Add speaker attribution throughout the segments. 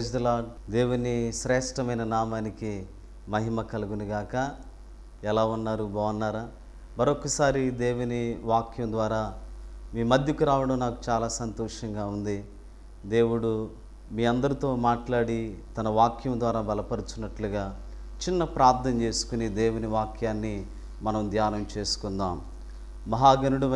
Speaker 1: praise దిలా దేవుని శ్రేష్టమైన నామానికి మహిమ కలుగునిగాక ఎలా ఉన్నారు బాగున్నారా మరొకసారి దేవుని వాక్యం ద్వారా మీ మధ్యకు రావడం నాకు చాలా సంతోషంగా ఉంది దేవుడు మీ అందరితో మాట్లాడి తన వాక్యం ద్వారా బలపరుచున్నట్లుగా చిన్న ప్రార్థన చేసుకుని దేవుని వాక్యాన్ని మనం ధ్యానం చేసుకుందాం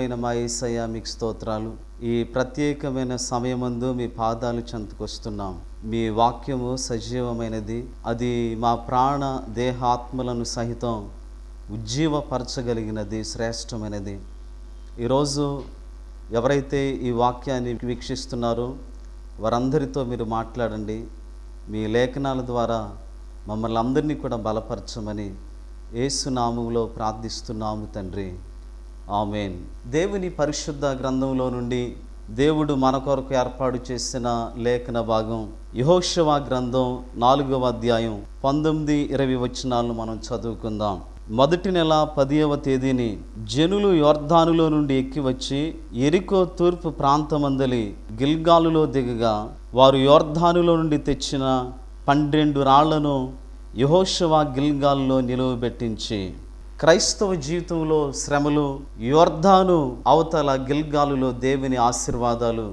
Speaker 1: అయిన మా ఈసయ్య మీకు స్తోత్రాలు ఈ ప్రత్యేకమైన సమయమందు మీ పాదాలు చెంతకొస్తున్నాం మీ వాక్యము సజీవమైనది అది మా ప్రాణ దేహాత్మలను సహితం ఉజ్జీవపరచగలిగినది శ్రేష్టమైనది ఈరోజు ఎవరైతే ఈ వాక్యాన్ని వీక్షిస్తున్నారో వారందరితో మీరు మాట్లాడండి మీ లేఖనాల ద్వారా మమ్మల్ని అందరినీ కూడా బలపరచమని ఏసునామంలో ప్రార్థిస్తున్నాము తండ్రి ఆమెన్ దేవుని పరిశుద్ధ గ్రంథంలో నుండి దేవుడు మన కొరకు ఏర్పాటు చేసిన లేఖన భాగం యహోశవ గ్రంథం నాలుగవ అధ్యాయం పంతొమ్మిది ఇరవై వచనాలను మనం చదువుకుందాం మొదటి నెల పదియవ తేదీని జనులు యోర్ధానులో నుండి ఎక్కి వచ్చి ఎరికో తూర్పు ప్రాంతమందలి గిల్గాలులో దిగగా వారు యోర్ధానులో నుండి తెచ్చిన పన్నెండు రాళ్లను యహోశవ గిల్గాల్లో నిలువబెట్టించి క్రైస్తవ జీవితంలో శ్రమలు యోర్ధాను అవతల గిల్గాలులో దేవుని ఆశీర్వాదాలు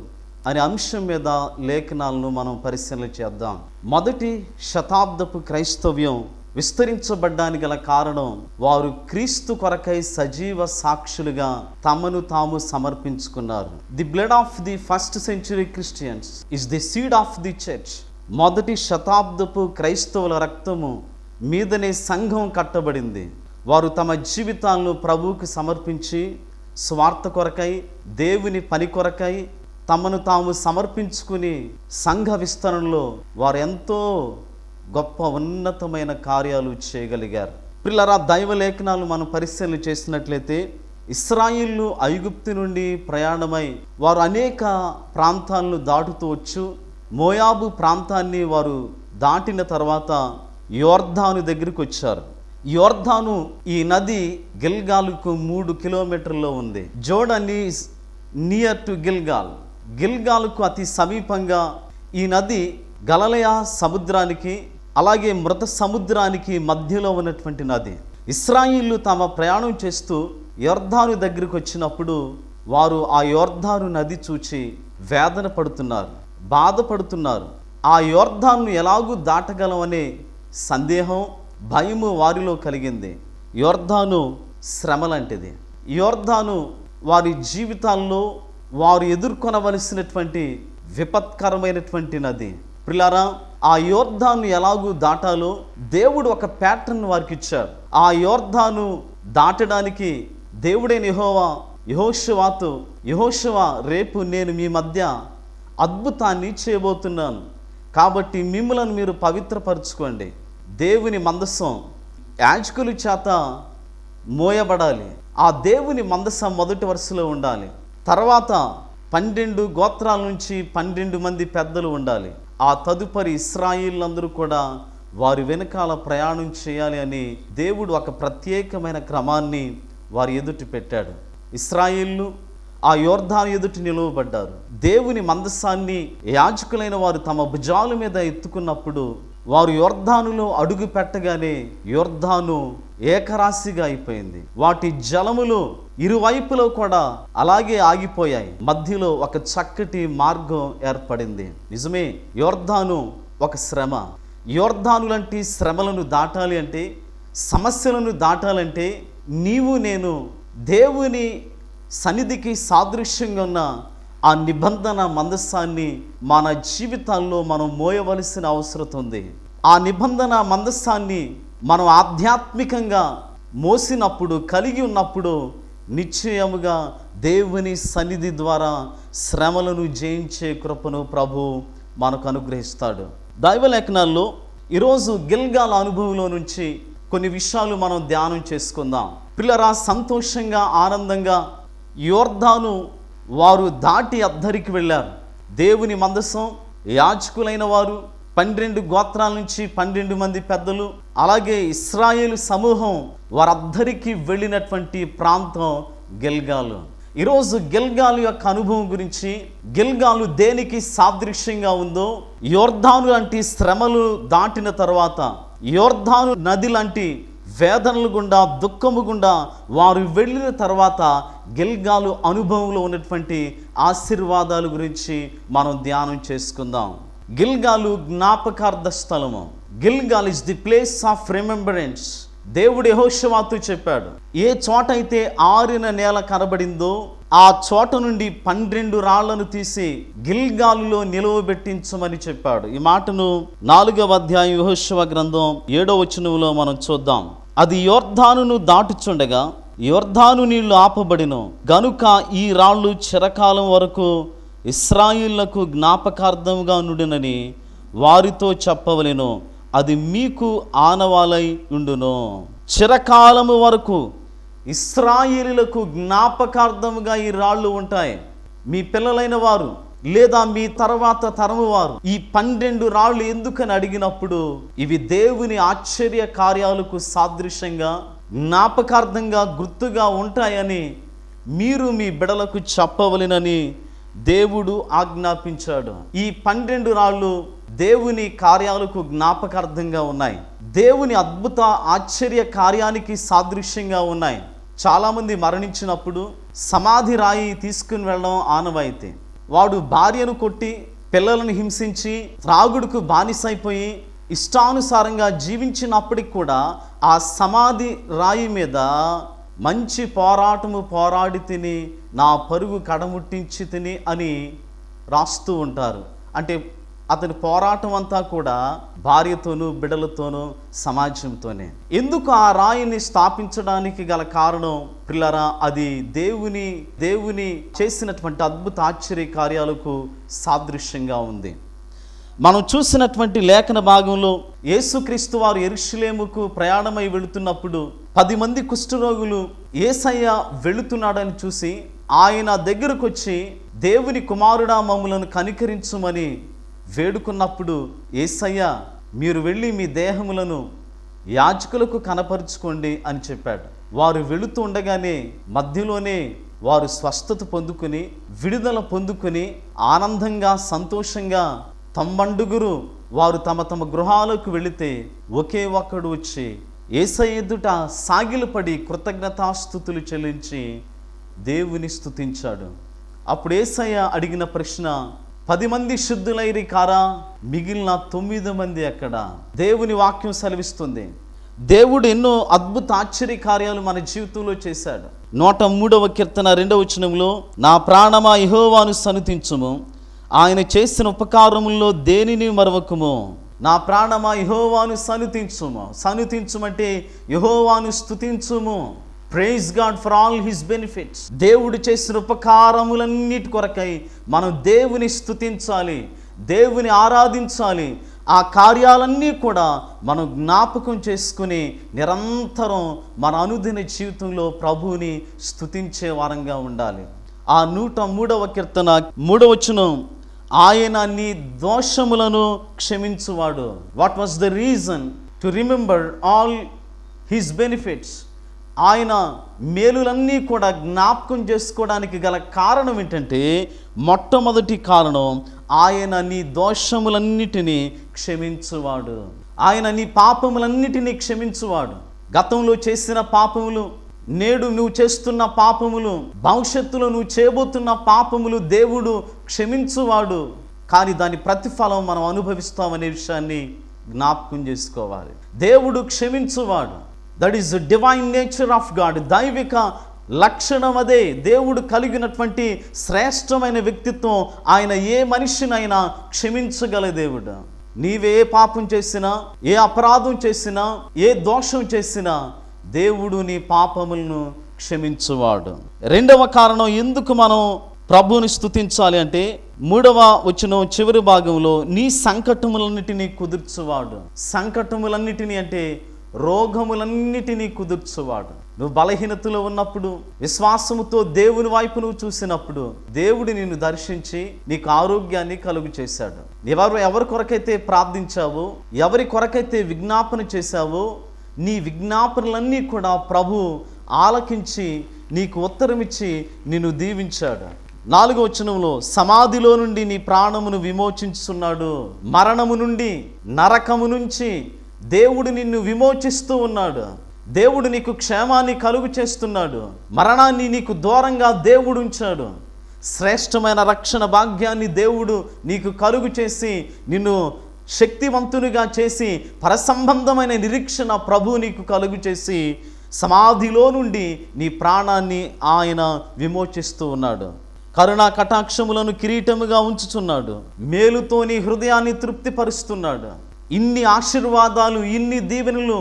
Speaker 1: అనే అంశం మీద లేఖనాలను మనం పరిశీలన చేద్దాం మొదటి శతాబ్దపు క్రైస్తవ్యం విస్తరించబడ్డానికి గల కారణం వారు క్రీస్తు కొరకై సజీవ సాక్షులుగా తమను తాము సమర్పించుకున్నారు the blood of the first century Christians is the seed of the church మొదటి శతాబ్దపు క్రైస్తవుల రక్తము మీదనే సంఘం కట్టబడింది వారు తమ జీవితాలను ప్రభువుకి సమర్పించి స్వార్థ కొరకై దేవుని పని కొరకై తమను తాము సమర్పించుకుని సంఘ విస్తరణలో వారు ఎంతో గొప్ప ఉన్నతమైన కార్యాలు చేయగలిగారు పిల్లరా దైవ లేఖనాలు మనం పరిశీలన చేసినట్లయితే ఇస్రాయిల్ను ఐగుప్తి నుండి ప్రయాణమై వారు అనేక ప్రాంతాలను దాటుతూ వచ్చు మోయాబు ప్రాంతాన్ని వారు దాటిన తర్వాత యోర్ధాను దగ్గరికి వచ్చారు యోర్ధాను ఈ నది గిల్గాల్కు మూడు కిలోమీటర్లో ఉంది జోడనీస్ నియర్ టు గిల్గాల్ గిల్గాల్కు అతి సమీపంగా ఈ నది గలలయ సముద్రానికి అలాగే మృత సముద్రానికి మధ్యలో ఉన్నటువంటి నది ఇస్రాయిల్లు తమ ప్రయాణం చేస్తూ యోర్ధాను దగ్గరికి వచ్చినప్పుడు వారు ఆ యోర్ధాను నది చూచి వేదన పడుతున్నారు బాధపడుతున్నారు ఆ యోర్ధాన్ను ఎలాగూ దాటగలమనే సందేహం భయము వారిలో కలిగింది యోర్ధాను శ్రమ లాంటిది యోర్ధాను వారి జీవితాల్లో వారు ఎదుర్కొనవలసినటువంటి విపత్కరమైనటువంటి నది ప్రిలారా ఆ యోర్ధాను ఎలాగూ దాటాలో దేవుడు ఒక ప్యాటర్న్ వారికి ఇచ్చాడు ఆ యోర్ధాను దాటడానికి దేవుడే నిహోవా యహోశవాతో యహోశవ రేపు నేను మీ మధ్య అద్భుతాన్ని చేయబోతున్నాను కాబట్టి మిమ్మలను మీరు పవిత్రపరచుకోండి దేవుని మందసం యాజకుల చేత మోయబడాలి ఆ దేవుని మందసం మొదటి వరుసలో ఉండాలి తర్వాత పన్నెండు గోత్రాల నుంచి పన్నెండు మంది పెద్దలు ఉండాలి ఆ తదుపరి ఇస్రాయిలందరూ కూడా వారి వెనకాల ప్రయాణం చేయాలి అని దేవుడు ఒక ప్రత్యేకమైన క్రమాన్ని వారి ఎదుటి పెట్టాడు ఇస్రాయిల్ను ఆ యోర్ధాన్ ఎదుటి నిలువబడ్డారు దేవుని మందసాన్ని యాజకులైన వారు తమ భుజాల మీద ఎత్తుకున్నప్పుడు వారు యోర్ధానులో అడుగు పెట్టగానే యోర్ధాను ఏకరాశిగా అయిపోయింది వాటి జలములు ఇరువైపులో కూడా అలాగే ఆగిపోయాయి మధ్యలో ఒక చక్కటి మార్గం ఏర్పడింది నిజమే యోర్ధాను ఒక శ్రమ యోర్ధాను లాంటి శ్రమలను దాటాలి అంటే సమస్యలను దాటాలంటే నీవు నేను దేవుని సన్నిధికి సాదృశ్యంగా ఉన్న ఆ నిబంధన మందస్థాన్ని మన జీవితాల్లో మనం మోయవలసిన అవసరం ఉంది ఆ నిబంధన మందస్థాన్ని మనం ఆధ్యాత్మికంగా మోసినప్పుడు కలిగి ఉన్నప్పుడు నిశ్చయముగా దేవుని సన్నిధి ద్వారా శ్రమలను జయించే కృపను ప్రభు మనకు అనుగ్రహిస్తాడు దైవలేఖనాల్లో ఈరోజు గిల్గాల అనుభవంలో నుంచి కొన్ని విషయాలు మనం ధ్యానం చేసుకుందాం పిల్లరా సంతోషంగా ఆనందంగా యోర్ధాను వారు దాటి అద్దరికి వెళ్ళారు దేవుని మందసం యాచకులైన వారు పన్నెండు గోత్రాల నుంచి పన్నెండు మంది పెద్దలు అలాగే ఇస్రాయేల్ సమూహం వారద్దరికీ వెళ్ళినటువంటి ప్రాంతం గెల్గాలు ఈరోజు గెల్గాలు యొక్క అనుభవం గురించి గెల్గాలు దేనికి సాదృశ్యంగా ఉందో యోర్ధాను లాంటి శ్రమలు దాటిన తర్వాత యోర్ధాను నది లాంటి వేదనలు గుండా దుఃఖము గుండా వారు వెళ్ళిన తర్వాత గిల్గాలు అనుభవంలో ఉన్నటువంటి ఆశీర్వాదాల గురించి మనం ధ్యానం చేసుకుందాం గిల్గాలు జ్ఞాపకార్థ స్థలము Gilgal is the place of remembrance దేవుడు యహోషవాతు చెప్పాడు ఏ చోట అయితే ఆరిన నేల కనబడిందో ఆ చోట నుండి పన్నెండు రాళ్లను తీసి గిల్గాలులో పెట్టించమని చెప్పాడు ఈ మాటను నాలుగవ అధ్యాయం యహోశవ గ్రంథం ఏడో వచనంలో మనం చూద్దాం అది యోర్ధానును దాటుచుండగా యోర్ధాను నీళ్లు ఆపబడిను గనుక ఈ రాళ్ళు చిరకాలం వరకు ఇస్రాయిళ్లకు జ్ఞాపకార్థముగా నుండినని వారితో చెప్పవలెను అది మీకు ఆనవాలై ఉండును చిరకాలము వరకు ఇస్రాయిలకు జ్ఞాపకార్థముగా ఈ రాళ్ళు ఉంటాయి మీ పిల్లలైన వారు లేదా మీ తర్వాత తరము వారు ఈ పన్నెండు రాళ్ళు ఎందుకని అడిగినప్పుడు ఇవి దేవుని ఆశ్చర్య కార్యాలకు సాదృశ్యంగా జ్ఞాపకార్థంగా గుర్తుగా ఉంటాయని మీరు మీ బిడలకు చెప్పవలెనని దేవుడు ఆజ్ఞాపించాడు ఈ పన్నెండు రాళ్ళు దేవుని కార్యాలకు జ్ఞాపకార్థంగా ఉన్నాయి దేవుని అద్భుత ఆశ్చర్య కార్యానికి సాదృశ్యంగా ఉన్నాయి చాలామంది మరణించినప్పుడు సమాధి రాయి తీసుకుని వెళ్ళడం ఆనవాయితీ వాడు భార్యను కొట్టి పిల్లలను హింసించి రాగుడుకు బానిసైపోయి ఇష్టానుసారంగా జీవించినప్పటికి కూడా ఆ సమాధి రాయి మీద మంచి పోరాటము పోరాడి తిని నా పరుగు కడముట్టించి తిని అని రాస్తూ ఉంటారు అంటే అతని పోరాటం అంతా కూడా భార్యతోనూ బిడలతోనూ సమాజంతోనే ఎందుకు ఆ రాయిని స్థాపించడానికి గల కారణం పిల్లరా అది దేవుని దేవుని చేసినటువంటి అద్భుత ఆశ్చర్య కార్యాలకు సాదృశ్యంగా ఉంది మనం చూసినటువంటి లేఖన భాగంలో యేసుక్రీస్తు వారు ఎరుషులేముకు ప్రయాణమై వెళుతున్నప్పుడు పది మంది కుష్ఠరోగులు ఏసయ్య వెళుతున్నాడని చూసి ఆయన దగ్గరకు వచ్చి దేవుని కుమారుడా మమ్ములను కనికరించుమని వేడుకున్నప్పుడు ఏసయ్య మీరు వెళ్ళి మీ దేహములను యాచకులకు కనపరుచుకోండి అని చెప్పాడు వారు వెళుతూ ఉండగానే మధ్యలోనే వారు స్వస్థత పొందుకుని విడుదల పొందుకుని ఆనందంగా సంతోషంగా తమ్మండుగురు వారు తమ తమ గృహాలకు వెళితే ఒకే ఒక్కడు వచ్చి ఏసై ఎదుట సాగిలపడి కృతజ్ఞతాస్థుతులు చెల్లించి దేవుని స్థుతించాడు అప్పుడు ఏసయ్య అడిగిన ప్రశ్న పది మంది శుద్ధులైరి కారా మిగిలిన తొమ్మిది మంది అక్కడ దేవుని వాక్యం సెలవిస్తుంది దేవుడు ఎన్నో అద్భుత ఆశ్చర్య కార్యాలు మన జీవితంలో చేశాడు నూట మూడవ కీర్తన రెండవ వచనంలో నా ప్రాణమా ఇహోవాను సనుతించుము ఆయన చేసిన ఉపకారముల్లో దేనిని మరవకుము నా ప్రాణమా ఇహోవాను సనుతించుము సనుతించుమంటే యహోవాను స్తుతించుము praise God for all his benefits దేవుడు చేసిన ఉపకారములన్నిటి కొరకై మనం దేవుని స్థుతించాలి దేవుని ఆరాధించాలి ఆ కార్యాలన్నీ కూడా మనం జ్ఞాపకం చేసుకుని నిరంతరం మన అనుదిన జీవితంలో ప్రభువుని స్థుతించే వారంగా ఉండాలి ఆ నూట మూడవ కీర్తన మూడవచనం ఆయన నీ దోషములను క్షమించువాడు what was the reason to remember all his benefits ఆయన మేలులన్నీ కూడా జ్ఞాపకం చేసుకోవడానికి గల కారణం ఏంటంటే మొట్టమొదటి కారణం ఆయన నీ దోషములన్నిటినీ క్షమించువాడు ఆయన నీ పాపములన్నిటినీ క్షమించువాడు గతంలో చేసిన పాపములు నేడు నువ్వు చేస్తున్న పాపములు భవిష్యత్తులో నువ్వు చేయబోతున్న పాపములు దేవుడు క్షమించువాడు కానీ దాని ప్రతిఫలం మనం అనుభవిస్తామనే విషయాన్ని జ్ఞాపకం చేసుకోవాలి దేవుడు క్షమించువాడు that is divine nature of God దైవిక లక్షణం అదే దేవుడు కలిగినటువంటి శ్రేష్టమైన వ్యక్తిత్వం ఆయన ఏ మనిషినైనా క్షమించగల దేవుడు నీవే పాపం చేసినా ఏ అపరాధం చేసినా ఏ దోషం చేసినా దేవుడు నీ పాపములను క్షమించువాడు రెండవ కారణం ఎందుకు మనం ప్రభుని స్థుతించాలి అంటే మూడవ వచ్చిన చివరి భాగంలో నీ సంకటములన్నిటినీ కుదుర్చువాడు సంకటములన్నిటినీ అంటే రోగములన్నిటినీ కుదుర్చువాడు నువ్వు బలహీనతలో ఉన్నప్పుడు విశ్వాసముతో దేవుని వైపు నువ్వు చూసినప్పుడు దేవుడు నిన్ను దర్శించి నీకు ఆరోగ్యాన్ని కలుగు చేశాడు ఎవరు ఎవరి కొరకైతే ప్రార్థించావో ఎవరి కొరకైతే విజ్ఞాపన చేశావో నీ విజ్ఞాపనలన్నీ కూడా ప్రభు ఆలకించి నీకు ఉత్తరమిచ్చి నిన్ను దీవించాడు నాలుగో వచనంలో సమాధిలో నుండి నీ ప్రాణమును విమోచించున్నాడు మరణము నుండి నరకము నుంచి దేవుడు నిన్ను విమోచిస్తూ ఉన్నాడు దేవుడు నీకు క్షేమాన్ని కలుగు చేస్తున్నాడు మరణాన్ని నీకు దూరంగా దేవుడు ఉంచాడు శ్రేష్టమైన రక్షణ భాగ్యాన్ని దేవుడు నీకు కలుగు చేసి నిన్ను శక్తివంతునిగా చేసి పరసంబంధమైన నిరీక్షణ ప్రభు నీకు కలుగు చేసి సమాధిలో నుండి నీ ప్రాణాన్ని ఆయన విమోచిస్తూ ఉన్నాడు కరుణా కటాక్షములను కిరీటముగా ఉంచుచున్నాడు మేలుతో నీ హృదయాన్ని తృప్తిపరుస్తున్నాడు ఇన్ని ఆశీర్వాదాలు ఇన్ని దీవెనలు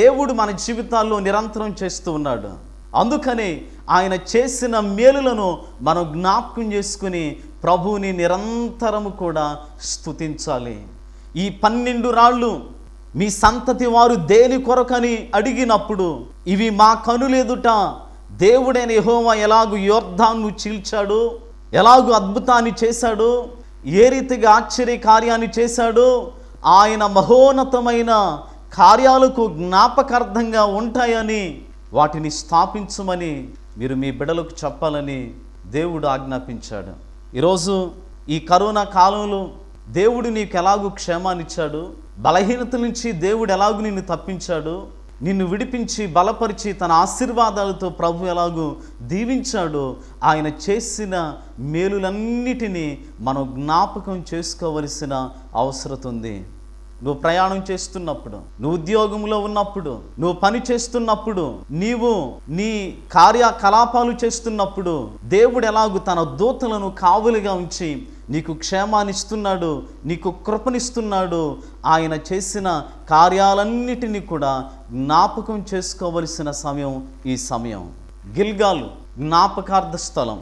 Speaker 1: దేవుడు మన జీవితాల్లో నిరంతరం చేస్తూ ఉన్నాడు అందుకని ఆయన చేసిన మేలులను మనం జ్ఞాపకం చేసుకుని ప్రభువుని నిరంతరము కూడా స్థుతించాలి ఈ పన్నెండు రాళ్ళు మీ సంతతి వారు దేని కొరకని అడిగినప్పుడు ఇవి మా కనులేదుట దేవుడైన హోమ ఎలాగు యోర్ధాన్ను చీల్చాడు ఎలాగు అద్భుతాన్ని చేశాడు ఏ రీతిగా ఆశ్చర్య కార్యాన్ని చేశాడు ఆయన మహోన్నతమైన కార్యాలకు జ్ఞాపకార్థంగా ఉంటాయని వాటిని స్థాపించమని మీరు మీ బిడలకు చెప్పాలని దేవుడు ఆజ్ఞాపించాడు ఈరోజు ఈ కరోనా కాలంలో దేవుడు నీకు ఎలాగూ క్షేమాన్నిచ్చాడు బలహీనత నుంచి దేవుడు ఎలాగూ నిన్ను తప్పించాడు నిన్ను విడిపించి బలపరిచి తన ఆశీర్వాదాలతో ప్రభు ఎలాగూ దీవించాడు ఆయన చేసిన మేలులన్నిటినీ మనం జ్ఞాపకం చేసుకోవలసిన అవసరం ఉంది నువ్వు ప్రయాణం చేస్తున్నప్పుడు నువ్వు ఉద్యోగంలో ఉన్నప్పుడు నువ్వు పని చేస్తున్నప్పుడు నీవు నీ కార్యకలాపాలు చేస్తున్నప్పుడు దేవుడు ఎలాగు తన దూతలను కావులుగా ఉంచి నీకు క్షేమాన్నిస్తున్నాడు నీకు కృపనిస్తున్నాడు ఆయన చేసిన కార్యాలన్నిటినీ కూడా జ్ఞాపకం చేసుకోవలసిన సమయం ఈ సమయం గిల్గాలు జ్ఞాపకార్థ స్థలం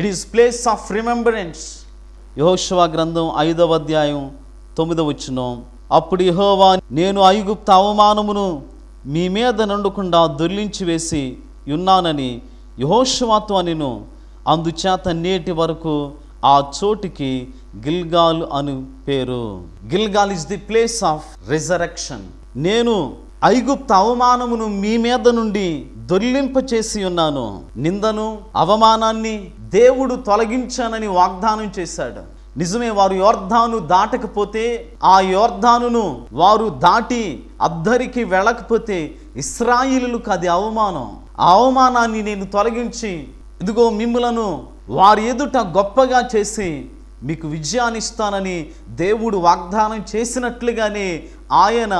Speaker 1: it is place of remembrance యహోశివా గ్రంథం ఐదవ అధ్యాయం తొమ్మిదవ వచ్చినం అప్పుడు యహోవా నేను ఐగుప్త అవమానమును మీ మీద నండుకుండా దొర్లించి వేసి ఉన్నానని యహోషవాతో అనిను అందుచేత నేటి వరకు ఆ చోటికి గిల్గాల్ అను పేరు Gilgal is the place of resurrection నేను ఐగుప్త అవమానమును మీ మీద నుండి దొర్లింప చేసి ఉన్నాను నిందను అవమానాన్ని దేవుడు తొలగించానని వాగ్దానం చేశాడు నిజమే వారు యోర్ధాను దాటకపోతే ఆ యోర్ధానును వారు దాటి అద్దరికి వెళ్ళకపోతే ఇస్రాయిలులకు అది అవమానం ఆ అవమానాన్ని నేను తొలగించి ఇదిగో మిమ్ములను వారి ఎదుట గొప్పగా చేసి మీకు విజయాన్ని ఇస్తానని దేవుడు వాగ్దానం చేసినట్లుగానే ఆయన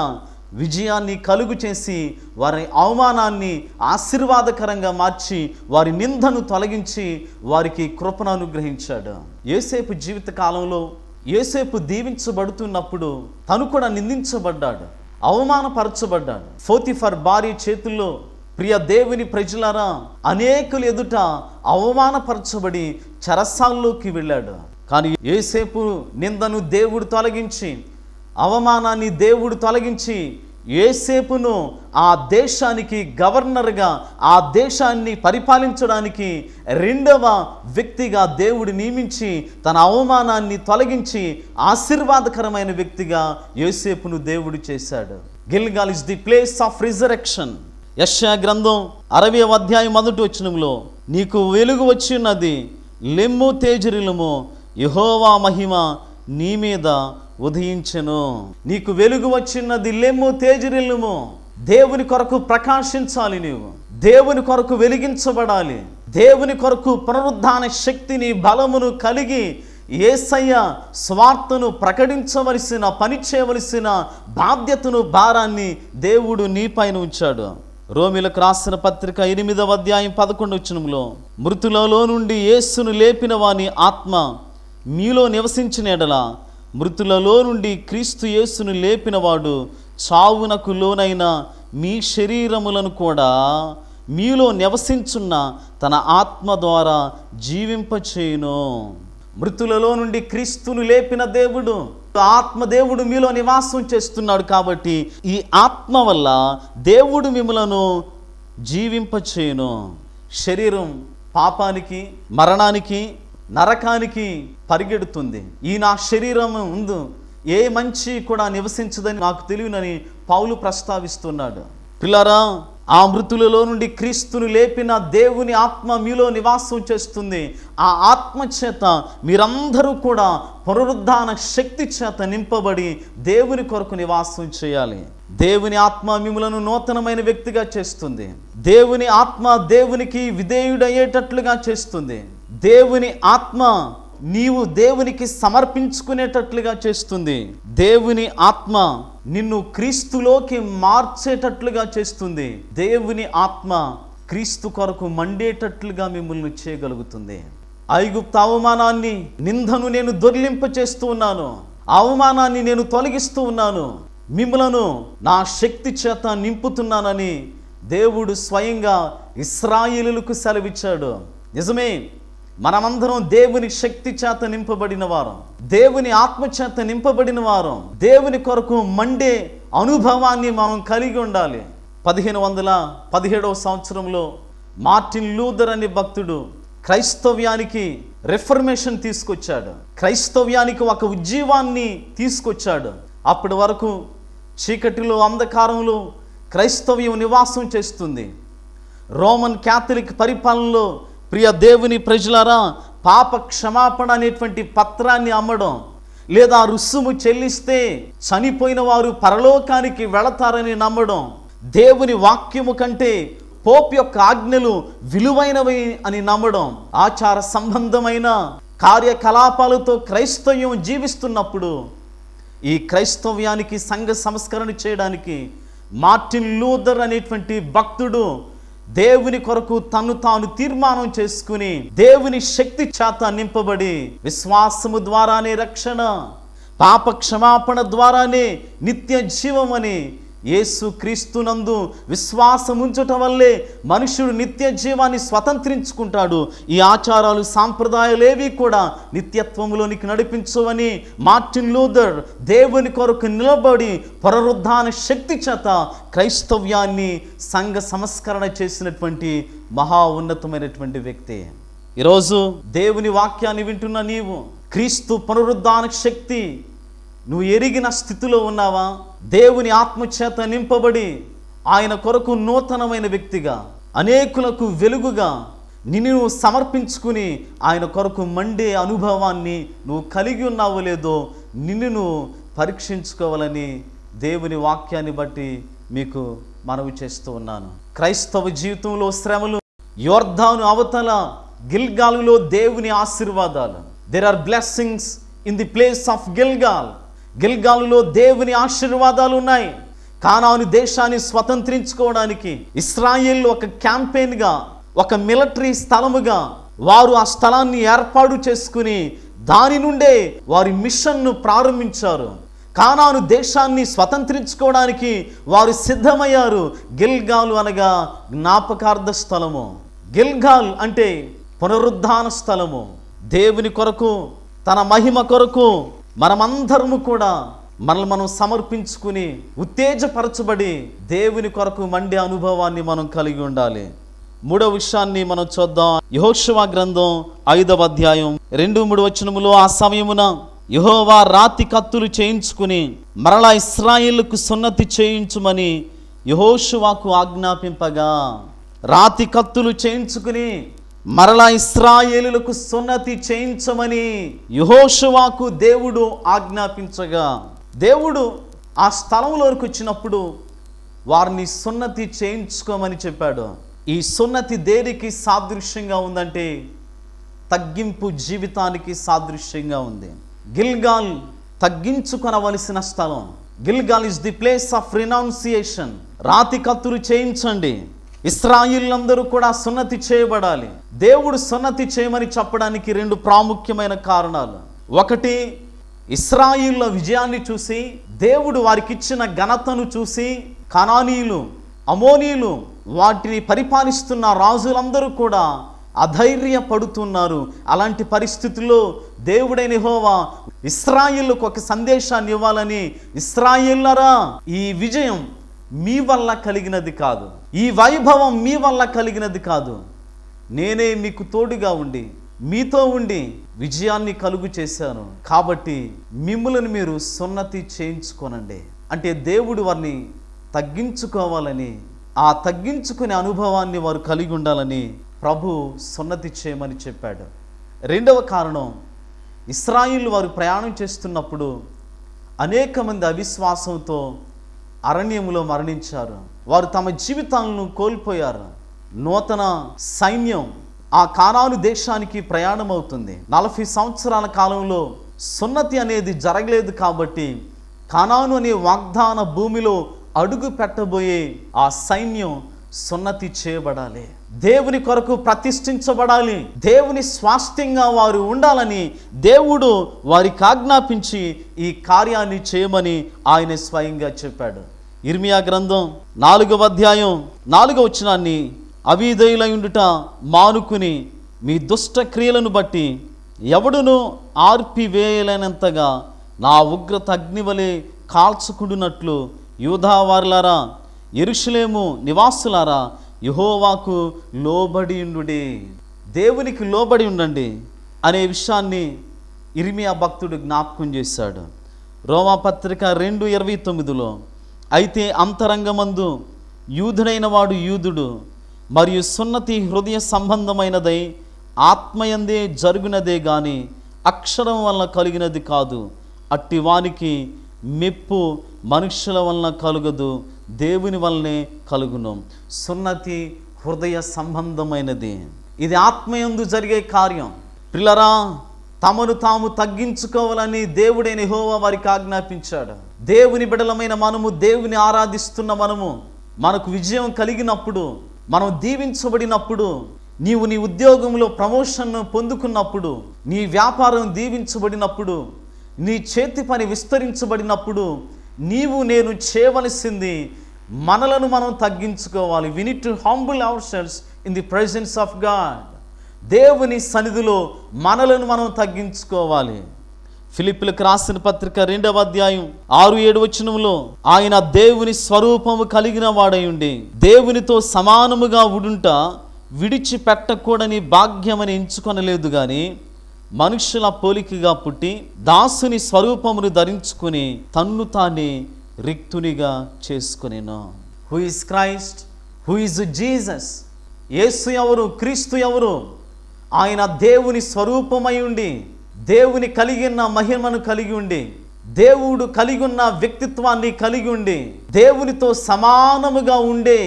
Speaker 1: విజయాన్ని కలుగు చేసి వారి అవమానాన్ని ఆశీర్వాదకరంగా మార్చి వారి నిందను తొలగించి వారికి కృపను అనుగ్రహించాడు ఏసేపు జీవిత కాలంలో ఏసేపు దీవించబడుతున్నప్పుడు తను కూడా నిందించబడ్డాడు అవమానపరచబడ్డాడు ఫోతిఫర్ భార్య చేతుల్లో ప్రియ దేవుని ప్రజలారా అనేకులు ఎదుట అవమానపరచబడి చరస్సాల్లోకి వెళ్ళాడు కానీ ఏసేపు నిందను దేవుడు తొలగించి అవమానాన్ని దేవుడు తొలగించి ఏసేపును ఆ దేశానికి గవర్నర్గా ఆ దేశాన్ని పరిపాలించడానికి రెండవ వ్యక్తిగా దేవుడు నియమించి తన అవమానాన్ని తొలగించి ఆశీర్వాదకరమైన వ్యక్తిగా యోసేపును దేవుడు చేశాడు Gilgal is the place of resurrection యశా గ్రంథం అరవై అధ్యాయం మొదటి వచ్చినంలో నీకు వెలుగు వచ్చి ఉన్నది లెమ్ము తేజరిలము యహోవా మహిమ నీ మీద ఉదయించెను నీకు వెలుగు వచ్చినది లేము తేజరిల్లుము దేవుని కొరకు ప్రకాశించాలి నీవు దేవుని కొరకు వెలిగించబడాలి దేవుని కొరకు పునరుద్ధాన శక్తిని బలమును కలిగి ఏసయ్య స్వార్థను ప్రకటించవలసిన పని చేయవలసిన బాధ్యతను భారాన్ని దేవుడు నీపైన ఉంచాడు రోమిలకు రాసిన పత్రిక ఎనిమిదవ అధ్యాయం పదకొండు వచ్చినంలో మృతులలో నుండి యేసును లేపిన వాని ఆత్మ మీలో నివసించిన ఎడలా మృతులలో నుండి క్రీస్తు యేసును లేపినవాడు చావునకు లోనైన మీ శరీరములను కూడా మీలో నివసించున్న తన ఆత్మ ద్వారా జీవింపచేయును మృతులలో నుండి క్రీస్తును లేపిన దేవుడు ఆత్మదేవుడు మీలో నివాసం చేస్తున్నాడు కాబట్టి ఈ ఆత్మ వల్ల దేవుడు మిమ్మలను జీవింపచేయును శరీరం పాపానికి మరణానికి నరకానికి పరిగెడుతుంది ఈ నా శరీరం ముందు ఏ మంచి కూడా నివసించదని నాకు తెలియనని పౌలు ప్రస్తావిస్తున్నాడు పిల్లరా ఆ మృతులలో నుండి క్రీస్తును లేపిన దేవుని ఆత్మ మీలో నివాసం చేస్తుంది ఆ ఆత్మ చేత మీరందరూ కూడా పునరుద్ధాన శక్తి చేత నింపబడి దేవుని కొరకు నివాసం చేయాలి దేవుని ఆత్మ మిమ్మలను నూతనమైన వ్యక్తిగా చేస్తుంది దేవుని ఆత్మ దేవునికి విధేయుడయ్యేటట్లుగా చేస్తుంది దేవుని ఆత్మ నీవు దేవునికి సమర్పించుకునేటట్లుగా చేస్తుంది దేవుని ఆత్మ నిన్ను క్రీస్తులోకి మార్చేటట్లుగా చేస్తుంది దేవుని ఆత్మ క్రీస్తు కొరకు మండేటట్లుగా మిమ్మల్ని చేయగలుగుతుంది ఐగుప్త అవమానాన్ని నిందను నేను దొర్లింప చేస్తూ ఉన్నాను అవమానాన్ని నేను తొలగిస్తూ ఉన్నాను మిమ్మలను నా శక్తి చేత నింపుతున్నానని దేవుడు స్వయంగా ఇస్రాయిలులకు సెలవిచ్చాడు నిజమే మనమందరం దేవుని శక్తి చేత నింపబడిన వారం దేవుని ఆత్మ చేత నింపబడిన వారం దేవుని కొరకు మండే అనుభవాన్ని మనం కలిగి ఉండాలి పదిహేను వందల పదిహేడవ సంవత్సరంలో మార్టిన్ లూథర్ అనే భక్తుడు క్రైస్తవ్యానికి రిఫర్మేషన్ తీసుకొచ్చాడు క్రైస్తవ్యానికి ఒక ఉజ్జీవాన్ని తీసుకొచ్చాడు అప్పటి వరకు చీకటిలో అంధకారంలో క్రైస్తవ్యం నివాసం చేస్తుంది రోమన్ క్యాథలిక్ పరిపాలనలో ప్రియ దేవుని ప్రజలారా పాప క్షమాపణ అనేటువంటి పత్రాన్ని అమ్మడం లేదా రుసుము చెల్లిస్తే చనిపోయిన వారు పరలోకానికి వెళతారని నమ్మడం దేవుని వాక్యము కంటే పోప్ యొక్క ఆజ్ఞలు విలువైనవి అని నమ్మడం ఆచార సంబంధమైన కార్యకలాపాలతో క్రైస్తవ్యం జీవిస్తున్నప్పుడు ఈ క్రైస్తవ్యానికి సంఘ సంస్కరణ చేయడానికి మార్టిన్ లూథర్ అనేటువంటి భక్తుడు దేవుని కొరకు తను తాను తీర్మానం చేసుకుని దేవుని శక్తి చేత నింపబడి విశ్వాసము ద్వారానే రక్షణ పాప క్షమాపణ ద్వారానే నిత్య జీవమని ఏసు క్రీస్తునందు విశ్వాసముంచటం వల్లే మనుషుడు నిత్య జీవాన్ని స్వతంత్రించుకుంటాడు ఈ ఆచారాలు సాంప్రదాయాలేవి కూడా నిత్యత్వంలోనికి నడిపించవని మార్టిన్ లూథర్ దేవుని కొరకు నిలబడి పునరుద్ధాన శక్తి చేత క్రైస్తవ్యాన్ని సంఘ సంస్కరణ చేసినటువంటి మహా ఉన్నతమైనటువంటి వ్యక్తి ఈరోజు దేవుని వాక్యాన్ని వింటున్న నీవు క్రీస్తు పునరుద్ధాన శక్తి నువ్వు ఎరిగిన స్థితిలో ఉన్నావా దేవుని ఆత్మచేత నింపబడి ఆయన కొరకు నూతనమైన వ్యక్తిగా అనేకులకు వెలుగుగా నిన్ను సమర్పించుకుని ఆయన కొరకు మండే అనుభవాన్ని నువ్వు కలిగి ఉన్నావో లేదో నిన్ను పరీక్షించుకోవాలని దేవుని వాక్యాన్ని బట్టి మీకు మనవి చేస్తూ ఉన్నాను క్రైస్తవ జీవితంలో శ్రమలు యోర్ధాను అవతల గిల్గాలులో దేవుని ఆశీర్వాదాలు there are blessings in the place of Gilgal గిల్గాలులో దేవుని ఆశీర్వాదాలు ఉన్నాయి కానాను దేశాన్ని స్వతంత్రించుకోవడానికి ఇస్రాయిల్ ఒక క్యాంపెయిన్గా ఒక మిలిటరీ స్థలముగా వారు ఆ స్థలాన్ని ఏర్పాటు చేసుకుని దాని నుండే వారి మిషన్ను ప్రారంభించారు కానాను దేశాన్ని స్వతంత్రించుకోవడానికి వారు సిద్ధమయ్యారు గిల్గాలు అనగా జ్ఞాపకార్థ స్థలము గిల్గాల్ అంటే పునరుద్ధాన స్థలము దేవుని కొరకు తన మహిమ కొరకు మనమందరము కూడా మనల్ని మనం సమర్పించుకుని ఉత్తేజపరచబడి దేవుని కొరకు మండి అనుభవాన్ని మనం కలిగి ఉండాలి మూడో విషయాన్ని మనం చూద్దాం యహోక్షవ గ్రంథం ఐదవ అధ్యాయం రెండు మూడు వచనములో ఆ సమయమున యహోవా రాతి కత్తులు చేయించుకుని మరలా ఇస్రాయిల్కు సున్నతి చేయించుమని యహోశివాకు ఆజ్ఞాపింపగా రాతి కత్తులు చేయించుకుని మరలా ఇస్రాయేలులకు సున్నతి చేయించమని యుహోషువాకు దేవుడు ఆజ్ఞాపించగా దేవుడు ఆ స్థలంలోకి వచ్చినప్పుడు వారిని సున్నతి చేయించుకోమని చెప్పాడు ఈ సున్నతి దేనికి సాదృశ్యంగా ఉందంటే తగ్గింపు జీవితానికి సాదృశ్యంగా ఉంది గిల్గాల్ తగ్గించుకొనవలసిన స్థలం Gilgal is the place of renunciation రాతి కత్తులు చేయించండి ఇస్రాయిలందరూ కూడా సున్నతి చేయబడాలి దేవుడు సున్నతి చేయమని చెప్పడానికి రెండు ప్రాముఖ్యమైన కారణాలు ఒకటి ఇస్రాయిల్ల విజయాన్ని చూసి దేవుడు వారికిచ్చిన ఘనతను చూసి కనానీయులు అమోనీయులు వాటిని పరిపాలిస్తున్న రాజులందరూ కూడా అధైర్య పడుతున్నారు అలాంటి పరిస్థితుల్లో దేవుడైన హోవా ఇస్రాయిల్కు ఒక సందేశాన్ని ఇవ్వాలని ఇస్రాయిల్లరా ఈ విజయం మీ వల్ల కలిగినది కాదు ఈ వైభవం మీ వల్ల కలిగినది కాదు నేనే మీకు తోడుగా ఉండి మీతో ఉండి విజయాన్ని కలుగు చేశాను కాబట్టి మిమ్మల్ని మీరు సున్నతి చేయించుకోనండి అంటే దేవుడు వారిని తగ్గించుకోవాలని ఆ తగ్గించుకునే అనుభవాన్ని వారు కలిగి ఉండాలని ప్రభు సున్నతి చేయమని చెప్పాడు రెండవ కారణం ఇస్రాయిల్ వారు ప్రయాణం చేస్తున్నప్పుడు అనేక మంది అవిశ్వాసంతో అరణ్యంలో మరణించారు వారు తమ జీవితాలను కోల్పోయారు నూతన సైన్యం ఆ కానాను దేశానికి ప్రయాణం అవుతుంది నలభై సంవత్సరాల కాలంలో సున్నతి అనేది జరగలేదు కాబట్టి కానాను అనే వాగ్దాన భూమిలో అడుగు పెట్టబోయే ఆ సైన్యం సున్నతి చేయబడాలి దేవుని కొరకు ప్రతిష్ఠించబడాలి దేవుని స్వాస్థ్యంగా వారు ఉండాలని దేవుడు వారికి ఆజ్ఞాపించి ఈ కార్యాన్ని చేయమని ఆయన స్వయంగా చెప్పాడు ఇర్మియా గ్రంథం నాలుగవ అధ్యాయం నాలుగవ వచ్చినాన్ని అవిధేయులయుండుట మానుకుని మీ దుష్ట క్రియలను బట్టి ఎవడును ఆర్పివేయలేనంతగా నా ఉగ్రత అగ్నివలే కాల్చుకుండునట్లు యూధావారులారా ఎరుషులేము నివాసులారా యుహోవాకు లోబడి ఉండుడి దేవునికి లోబడి ఉండండి అనే విషయాన్ని ఇర్మియా భక్తుడు జ్ఞాపకం చేశాడు రోమాపత్రిక రెండు ఇరవై తొమ్మిదిలో అయితే అంతరంగమందు యూదుడైన వాడు యూదుడు మరియు సున్నతి హృదయ సంబంధమైనదై ఆత్మయందే జరుగునదే గాని అక్షరం వలన కలిగినది కాదు అట్టి వానికి మెప్పు మనుష్యుల వలన కలుగదు దేవుని వలనే కలుగును సున్నతి హృదయ సంబంధమైనది ఇది ఆత్మయందు జరిగే కార్యం పిల్లరా తమను తాము తగ్గించుకోవాలని దేవుడైన హోవా వారికి ఆజ్ఞాపించాడు దేవుని బిడలమైన మనము దేవుని ఆరాధిస్తున్న మనము మనకు విజయం కలిగినప్పుడు మనం దీవించబడినప్పుడు నీవు నీ ఉద్యోగంలో ప్రమోషన్ను పొందుకున్నప్పుడు నీ వ్యాపారం దీవించబడినప్పుడు నీ చేతి పని విస్తరించబడినప్పుడు నీవు నేను చేయవలసింది మనలను మనం తగ్గించుకోవాలి we need to humble ourselves in the presence of God దేవుని సన్నిధిలో మనలను మనం తగ్గించుకోవాలి ఫిలిప్పులకు రాసిన పత్రిక రెండవ అధ్యాయం ఆరు ఏడు వచనంలో ఆయన దేవుని స్వరూపము కలిగిన వాడై ఉండి దేవునితో సమానముగా ఉడుంట పెట్టకూడని భాగ్యమని ఎంచుకొనలేదు కానీ మనుషుల పోలికగా పుట్టి దాసుని స్వరూపమును ధరించుకుని తన్ను తానే రిక్తునిగా చేసుకునేను who is Christ who is Jesus యేసు ఎవరు క్రీస్తు ఎవరు ఆయన దేవుని స్వరూపమై ఉండి దేవుని కలిగి ఉన్న మహిమను కలిగి ఉండి దేవుడు కలిగి ఉన్న వ్యక్తిత్వాన్ని కలిగి ఉండి దేవునితో సమానముగా ఉండే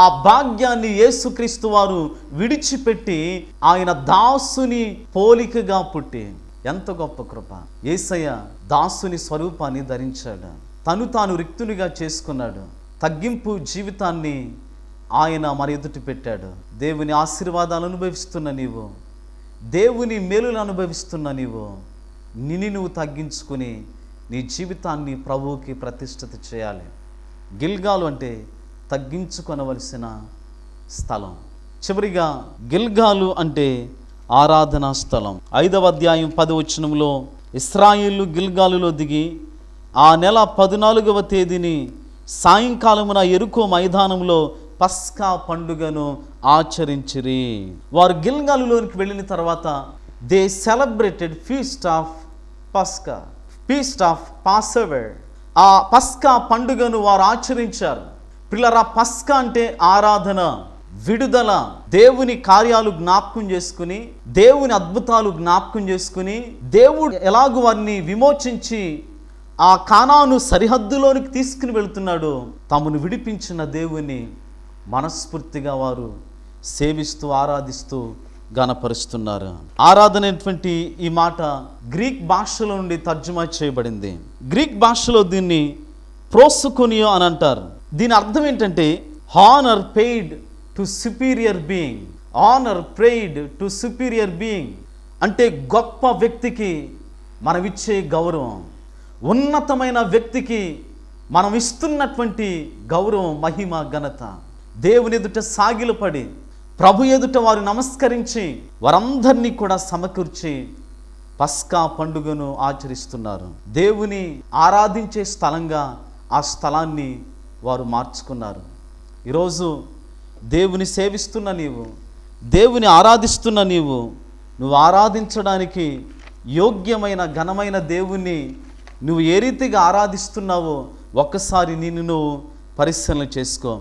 Speaker 1: ఆ భాగ్యాన్ని యేసుక్రీస్తు వారు విడిచిపెట్టి ఆయన దాసుని పోలికగా పుట్టి ఎంత గొప్ప కృప ఏసయ్య దాసుని స్వరూపాన్ని ధరించాడు తను తాను రిక్తునిగా చేసుకున్నాడు తగ్గింపు జీవితాన్ని ఆయన మరి ఎదుటి పెట్టాడు దేవుని ఆశీర్వాదాలు అనుభవిస్తున్న నీవు దేవుని మేలును అనుభవిస్తున్న నీవు నిని నువ్వు తగ్గించుకుని నీ జీవితాన్ని ప్రభువుకి ప్రతిష్ఠిత చేయాలి గిల్గాలు అంటే తగ్గించుకొనవలసిన స్థలం చివరిగా గిల్గాలు అంటే ఆరాధనా స్థలం ఐదవ అధ్యాయం పది వచనంలో ఇస్రాయిల్ గిల్గాలులో దిగి ఆ నెల పద్నాలుగవ తేదీని సాయంకాలమున ఎరుకో మైదానంలో పస్కా పండుగను ఆచరించిరి వారు గిల్గాలులోనికి వెళ్ళిన తర్వాత దే సెలబ్రేటెడ్ ఫీస్ట్ ఆఫ్ పస్కా ఫీస్ట్ ఆఫ్ పాసవర్ ఆ పస్కా పండుగను వారు ఆచరించారు పిల్లరా పస్కా అంటే ఆరాధన విడుదల దేవుని కార్యాలు జ్ఞాపకం చేసుకుని దేవుని అద్భుతాలు జ్ఞాపకం చేసుకుని దేవుడు ఎలాగూ వారిని విమోచించి ఆ కానాను సరిహద్దులోనికి తీసుకుని వెళుతున్నాడు తమను విడిపించిన దేవుని మనస్ఫూర్తిగా వారు సేవిస్తూ ఆరాధిస్తూ గనపరుస్తున్నారు ఆరాధనటువంటి ఈ మాట గ్రీక్ భాషలో నుండి తర్జుమా చేయబడింది గ్రీక్ భాషలో దీన్ని ప్రోసుకునియో అని అంటారు దీని అర్థం ఏంటంటే honour paid to superior being honour paid to superior being అంటే గొప్ప వ్యక్తికి మనమిచ్చే గౌరవం ఉన్నతమైన వ్యక్తికి మనం ఇస్తున్నటువంటి గౌరవం మహిమ ఘనత దేవుని ఎదుట సాగిలపడి ప్రభు ఎదుట వారు నమస్కరించి వారందరినీ కూడా సమకూర్చి పస్కా పండుగను ఆచరిస్తున్నారు దేవుని ఆరాధించే స్థలంగా ఆ స్థలాన్ని వారు మార్చుకున్నారు ఈరోజు దేవుని సేవిస్తున్న నీవు దేవుని ఆరాధిస్తున్న నీవు నువ్వు ఆరాధించడానికి యోగ్యమైన ఘనమైన దేవుణ్ణి నువ్వు ఏ రీతిగా ఆరాధిస్తున్నావో ఒక్కసారి నిన్ను నువ్వు పరిశీలన చేసుకో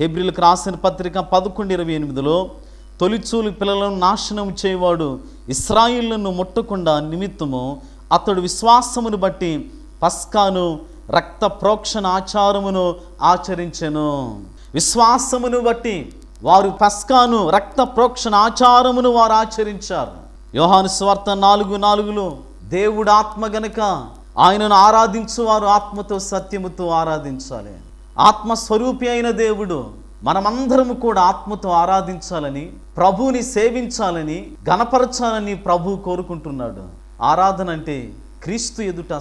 Speaker 1: హెబ్రిల్కి రాసిన పత్రిక పదకొండు ఇరవై ఎనిమిదిలో తొలిచూలు పిల్లలను నాశనం చేయవాడు ఇస్రాయిళ్లను ముట్టకుండా నిమిత్తము అతడు విశ్వాసమును బట్టి పస్కాను రక్త ప్రోక్షణ ఆచారమును ఆచరించెను విశ్వాసమును బట్టి వారు పస్కాను రక్త ప్రోక్షణ ఆచారమును వారు ఆచరించారు యోహాను స్వార్థ నాలుగు నాలుగులో దేవుడు ఆత్మ గనక ఆయనను వారు ఆత్మతో సత్యముతో ఆరాధించాలి ఆత్మస్వరూపి అయిన దేవుడు మనమందరము కూడా ఆత్మతో ఆరాధించాలని ప్రభువుని సేవించాలని గణపరచాలని ప్రభు కోరుకుంటున్నాడు ఆరాధన అంటే క్రీస్తు ఎదుట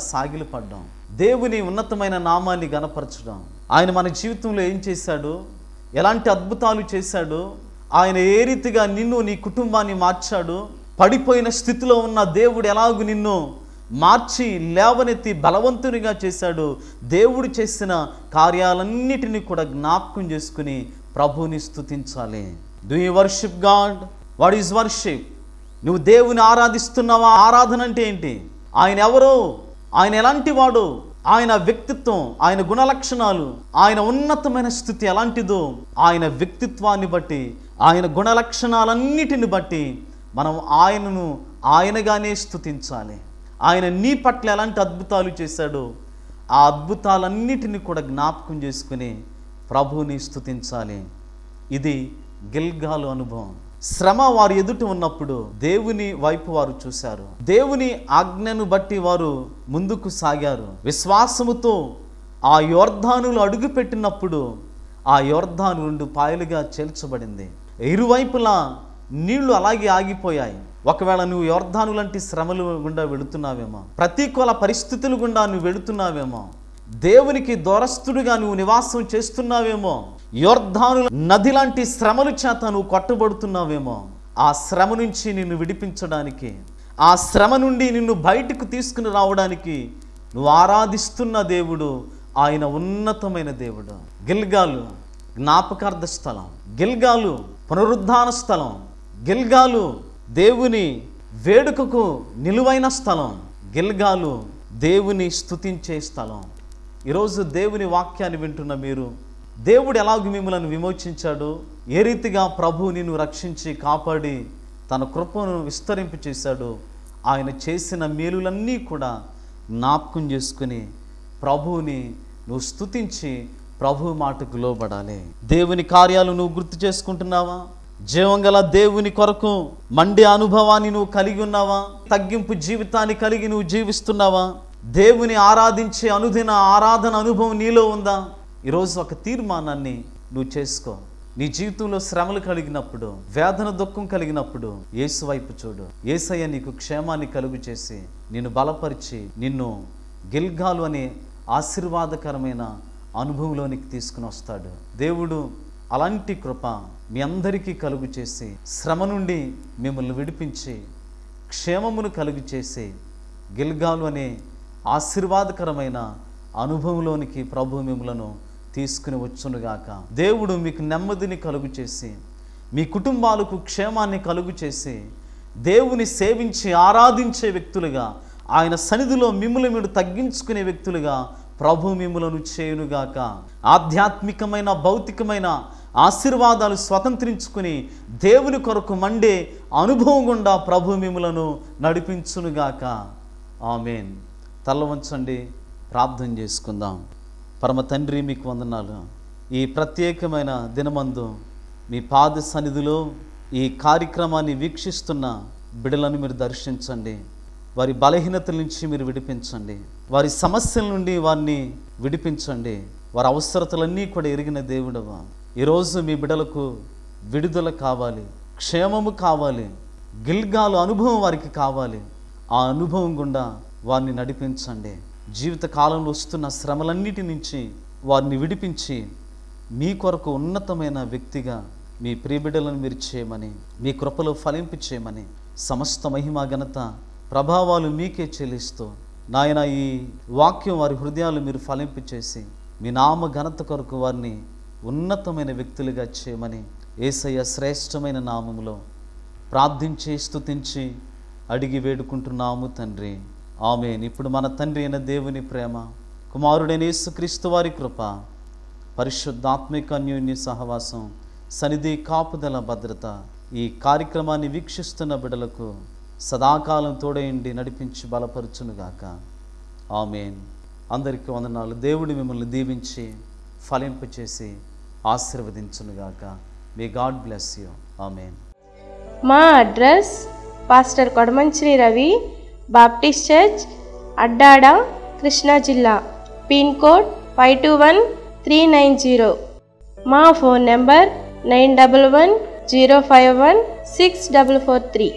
Speaker 1: పడ్డం దేవుని ఉన్నతమైన నామాన్ని గణపరచడం ఆయన మన జీవితంలో ఏం చేశాడు ఎలాంటి అద్భుతాలు చేశాడు ఆయన ఏ రీతిగా నిన్ను నీ కుటుంబాన్ని మార్చాడు పడిపోయిన స్థితిలో ఉన్న దేవుడు ఎలాగూ నిన్ను మార్చి లేవనెత్తి బలవంతునిగా చేశాడు దేవుడు చేసిన కార్యాలన్నిటినీ కూడా జ్ఞాపకం చేసుకుని ప్రభుని స్థుతించాలి do you worship God what is worship నువ్వు దేవుని ఆరాధిస్తున్నావా ఆరాధన అంటే ఏంటి ఆయన ఎవరు ఆయన ఎలాంటి వాడు ఆయన వ్యక్తిత్వం ఆయన గుణలక్షణాలు ఆయన ఉన్నతమైన స్థితి ఎలాంటిదో ఆయన వ్యక్తిత్వాన్ని బట్టి ఆయన గుణలక్షణాలన్నిటిని బట్టి మనం ఆయనను ఆయనగానే స్థుతించాలి ఆయన నీ పట్ల ఎలాంటి అద్భుతాలు చేశాడో ఆ అద్భుతాలన్నిటిని కూడా జ్ఞాపకం చేసుకుని ప్రభువుని స్థుతించాలి ఇది గిల్గాలు అనుభవం శ్రమ వారు ఎదుట ఉన్నప్పుడు దేవుని వైపు వారు చూశారు దేవుని ఆజ్ఞను బట్టి వారు ముందుకు సాగారు విశ్వాసముతో ఆ యోర్ధానులు అడుగుపెట్టినప్పుడు ఆ యోర్ధాను రెండు పాయలుగా చేల్చబడింది ఇరువైపులా నీళ్లు అలాగే ఆగిపోయాయి ఒకవేళ నువ్వు యోర్ధాను లాంటి శ్రమలు గుండా వెళుతున్నావేమో ప్రతికూల పరిస్థితులు గుండా నువ్వు వెళుతున్నావేమో దేవునికి దొరస్తుడిగా నువ్వు నివాసం చేస్తున్నావేమో యోర్ధాను నది లాంటి శ్రమలు చేత నువ్వు కొట్టబడుతున్నావేమో ఆ శ్రమ నుంచి నిన్ను విడిపించడానికి ఆ శ్రమ నుండి నిన్ను బయటకు తీసుకుని రావడానికి నువ్వు ఆరాధిస్తున్న దేవుడు ఆయన ఉన్నతమైన దేవుడు గిల్గాలు జ్ఞాపకార్థ స్థలం గిల్గాలు పునరుద్ధాన స్థలం గిల్గాలు దేవుని వేడుకకు నిలువైన స్థలం గిల్గాలు దేవుని స్థుతించే స్థలం ఈరోజు దేవుని వాక్యాన్ని వింటున్న మీరు దేవుడు ఎలాగ మిమ్మల్ని విమోచించాడు ఏ రీతిగా ప్రభు నిన్ను రక్షించి కాపాడి తన కృపను విస్తరింపు చేశాడు ఆయన చేసిన మేలులన్నీ కూడా జ్ఞాపకం చేసుకుని ప్రభువుని నువ్వు స్థుతించి ప్రభు మాటకు లోబడాలి దేవుని కార్యాలు నువ్వు గుర్తు చేసుకుంటున్నావా జీవంగల దేవుని కొరకు మండే అనుభవాన్ని నువ్వు కలిగి ఉన్నావా తగ్గింపు జీవితాన్ని కలిగి నువ్వు జీవిస్తున్నావా దేవుని ఆరాధించే అనుదిన ఆరాధన అనుభవం నీలో ఉందా ఈరోజు ఒక తీర్మానాన్ని నువ్వు చేసుకో నీ జీవితంలో శ్రమలు కలిగినప్పుడు వేదన దుఃఖం కలిగినప్పుడు ఏసు వైపు చూడు ఏసయ్య నీకు క్షేమాన్ని కలుగు చేసి నిన్ను బలపరిచి నిన్ను గిల్గాలు అనే ఆశీర్వాదకరమైన అనుభవంలోనికి తీసుకుని వస్తాడు దేవుడు అలాంటి కృప మీ అందరికీ కలుగు చేసి శ్రమ నుండి మిమ్మల్ని విడిపించి క్షేమమును కలుగు చేసి గిల్గాలు అనే ఆశీర్వాదకరమైన అనుభవంలోనికి ప్రభు మిమ్మలను తీసుకుని వచ్చునుగాక దేవుడు మీకు నెమ్మదిని కలుగు చేసి మీ కుటుంబాలకు క్షేమాన్ని కలుగు చేసి దేవుని సేవించి ఆరాధించే వ్యక్తులుగా ఆయన సన్నిధిలో మిమ్మల్ని మీరు తగ్గించుకునే వ్యక్తులుగా ప్రభు మిమ్మలను చేయునుగాక ఆధ్యాత్మికమైన భౌతికమైన ఆశీర్వాదాలు స్వతంత్రించుకుని దేవుని కొరకు మండే అనుభవం గుండా ప్రభు మిములను నడిపించునుగాక ఆమెన్ తల్ల వంచండి ప్రార్థన చేసుకుందాం పరమ తండ్రి మీకు వందనాలు ఈ ప్రత్యేకమైన దినమందు మీ పాద సన్నిధిలో ఈ కార్యక్రమాన్ని వీక్షిస్తున్న బిడలను మీరు దర్శించండి వారి బలహీనతల నుంచి మీరు విడిపించండి వారి సమస్యల నుండి వారిని విడిపించండి వారి అవసరతలన్నీ కూడా ఎరిగిన దేవుడవా ఈరోజు మీ బిడ్డలకు విడుదల కావాలి క్షేమము కావాలి గిల్గాలు అనుభవం వారికి కావాలి ఆ అనుభవం గుండా వారిని నడిపించండి జీవిత కాలంలో వస్తున్న శ్రమలన్నిటి నుంచి వారిని విడిపించి మీ కొరకు ఉన్నతమైన వ్యక్తిగా మీ ప్రియబిడ్డలను మీరు చేయమని మీ కృపలో ఫలింపు చేయమని సమస్త మహిమా ఘనత ప్రభావాలు మీకే చెల్లిస్తూ నాయన ఈ వాక్యం వారి హృదయాలు మీరు ఫలింపు చేసి మీ నామ ఘనత కొరకు వారిని ఉన్నతమైన వ్యక్తులుగా చేయమని ఏసయ్య శ్రేష్టమైన నామములో ప్రార్థించి స్థుతించి అడిగి వేడుకుంటున్నాము తండ్రి ఆమె ఇప్పుడు మన తండ్రి అయిన దేవుని ప్రేమ కుమారుడైన యేసుక్రీస్తు వారి కృప పరిశుద్ధాత్మిక అన్యోన్య సహవాసం సన్నిధి కాపుదల భద్రత ఈ కార్యక్రమాన్ని వీక్షిస్తున్న బిడలకు సదాకాలం తోడయండి నడిపించి బలపరచునుగాక ఆమెన్ అందరికీ వందనాలు దేవుడు మిమ్మల్ని దీవించి ఫలింపచేసి ఆశీర్వదించునుగాక మే గాడ్ బ్లెస్ యూ ఆమె మా address pastor Kodamanchini Ravi Baptist church Addada Krishna జిల్లా pin code five two one three nine zero మా phone number nine double one zero five one six double four three